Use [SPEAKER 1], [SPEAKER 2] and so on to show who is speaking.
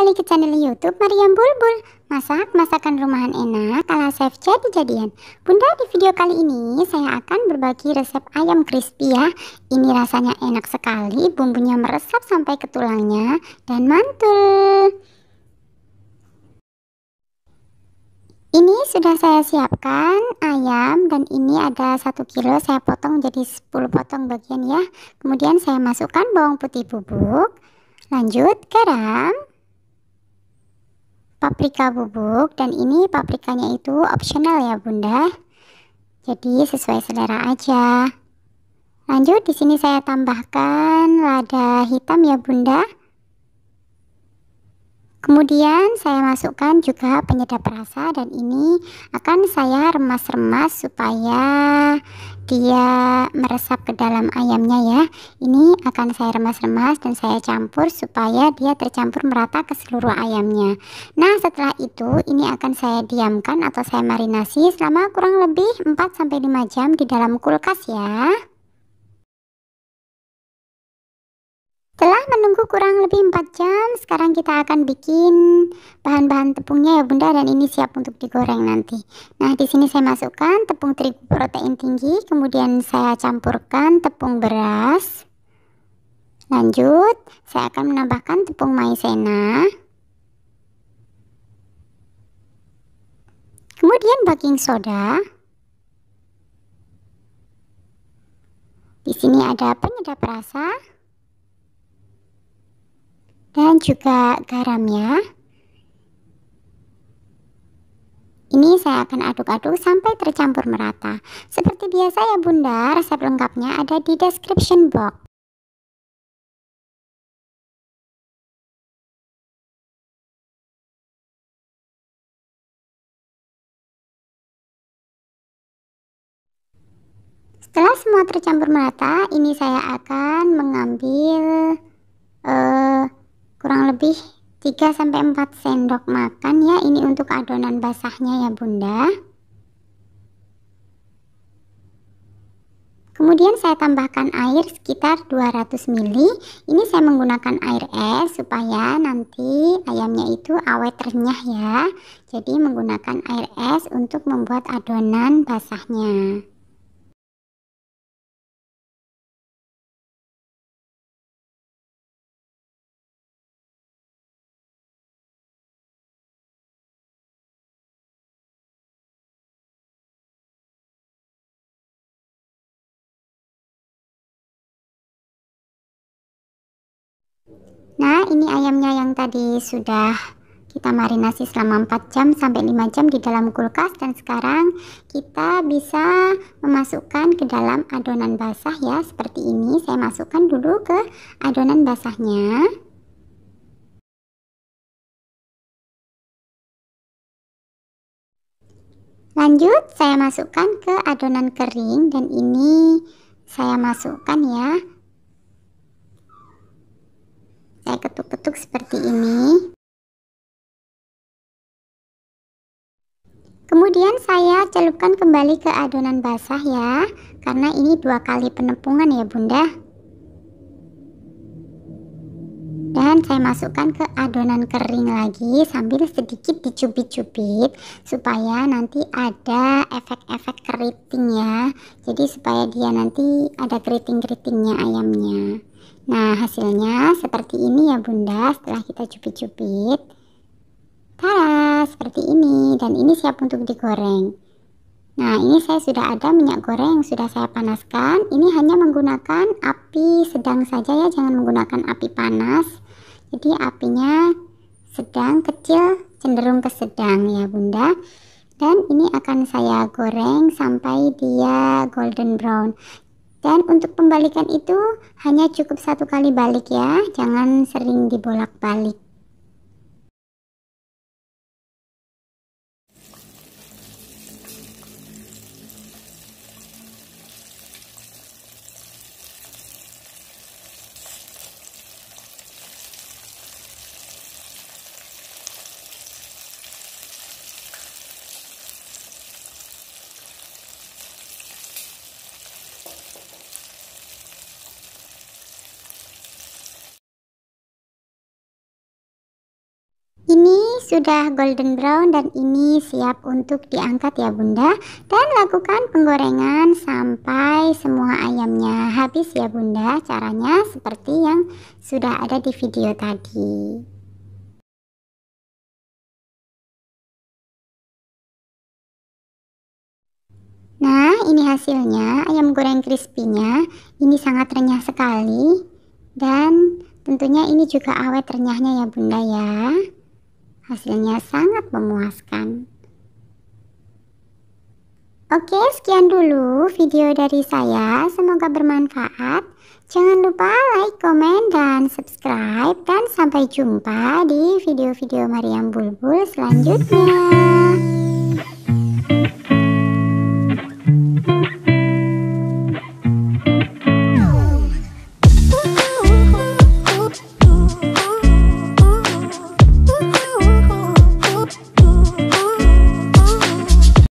[SPEAKER 1] kembali ke channel YouTube Mariam Bulbul. Masak masakan rumahan enak ala chef jadi jadian. Bunda di video kali ini saya akan berbagi resep ayam crispy ya. Ini rasanya enak sekali, bumbunya meresap sampai ke tulangnya dan mantul. Ini sudah saya siapkan ayam dan ini ada 1 kilo saya potong jadi 10 potong bagian ya. Kemudian saya masukkan bawang putih bubuk. Lanjut garam paprika bubuk dan ini paprikanya itu optional ya bunda jadi sesuai selera aja lanjut di sini saya tambahkan lada hitam ya bunda Kemudian saya masukkan juga penyedap rasa dan ini akan saya remas-remas supaya dia meresap ke dalam ayamnya ya. Ini akan saya remas-remas dan saya campur supaya dia tercampur merata ke seluruh ayamnya. Nah, setelah itu ini akan saya diamkan
[SPEAKER 2] atau saya marinasi selama kurang lebih 4 sampai 5 jam di dalam kulkas ya. tunggu kurang lebih 4 jam sekarang kita akan bikin bahan-bahan tepungnya ya bunda dan ini siap untuk
[SPEAKER 1] digoreng nanti nah di sini saya masukkan tepung terigu protein tinggi kemudian saya campurkan tepung beras lanjut saya akan menambahkan tepung maizena kemudian baking soda di sini ada penyedap rasa dan juga garamnya.
[SPEAKER 2] Ini saya akan aduk-aduk sampai tercampur merata. Seperti biasa ya bunda, resep lengkapnya ada di description box. Setelah semua tercampur merata, ini saya akan mengambil uh,
[SPEAKER 1] kurang lebih 3 sampai 4 sendok makan ya. Ini untuk adonan basahnya ya, Bunda. Kemudian saya tambahkan air sekitar 200 ml. Ini saya menggunakan air es supaya nanti ayamnya itu awet renyah ya. Jadi menggunakan air es untuk membuat adonan basahnya.
[SPEAKER 2] nah ini ayamnya yang tadi sudah kita marinasi selama 4 jam sampai 5 jam di
[SPEAKER 1] dalam kulkas dan sekarang kita bisa memasukkan ke dalam adonan basah ya seperti ini saya masukkan dulu ke adonan basahnya lanjut saya masukkan ke adonan kering dan ini saya masukkan ya
[SPEAKER 2] saya ketuk-ketuk seperti ini. Kemudian saya celupkan kembali ke adonan basah ya, karena ini dua kali
[SPEAKER 1] penepungan ya bunda. Dan saya masukkan ke adonan kering lagi sambil sedikit dicubit-cubit supaya nanti ada efek-efek keriting ya. Jadi supaya dia nanti ada keriting-keritingnya ayamnya. Nah hasilnya seperti ini ya bunda setelah kita cubit-cubit. Tara seperti ini dan ini siap untuk digoreng. Nah ini saya sudah ada minyak goreng sudah saya panaskan. Ini hanya menggunakan api sedang saja ya jangan menggunakan api panas. Jadi apinya sedang kecil cenderung ke sedang ya bunda dan ini akan saya goreng sampai dia golden brown
[SPEAKER 2] dan untuk pembalikan itu hanya cukup satu kali balik ya, jangan sering dibolak-balik. sudah golden brown dan ini siap
[SPEAKER 1] untuk diangkat ya bunda dan lakukan penggorengan sampai semua
[SPEAKER 2] ayamnya habis ya bunda caranya seperti yang sudah ada di video tadi
[SPEAKER 1] Nah, ini hasilnya ayam goreng crispy-nya. Ini sangat renyah sekali dan tentunya ini juga awet renyahnya ya Bunda ya. Hasilnya sangat memuaskan. Oke, sekian dulu video dari saya. Semoga bermanfaat. Jangan lupa like, komen, dan subscribe. Dan sampai jumpa di video-video Mariam Bulbul selanjutnya.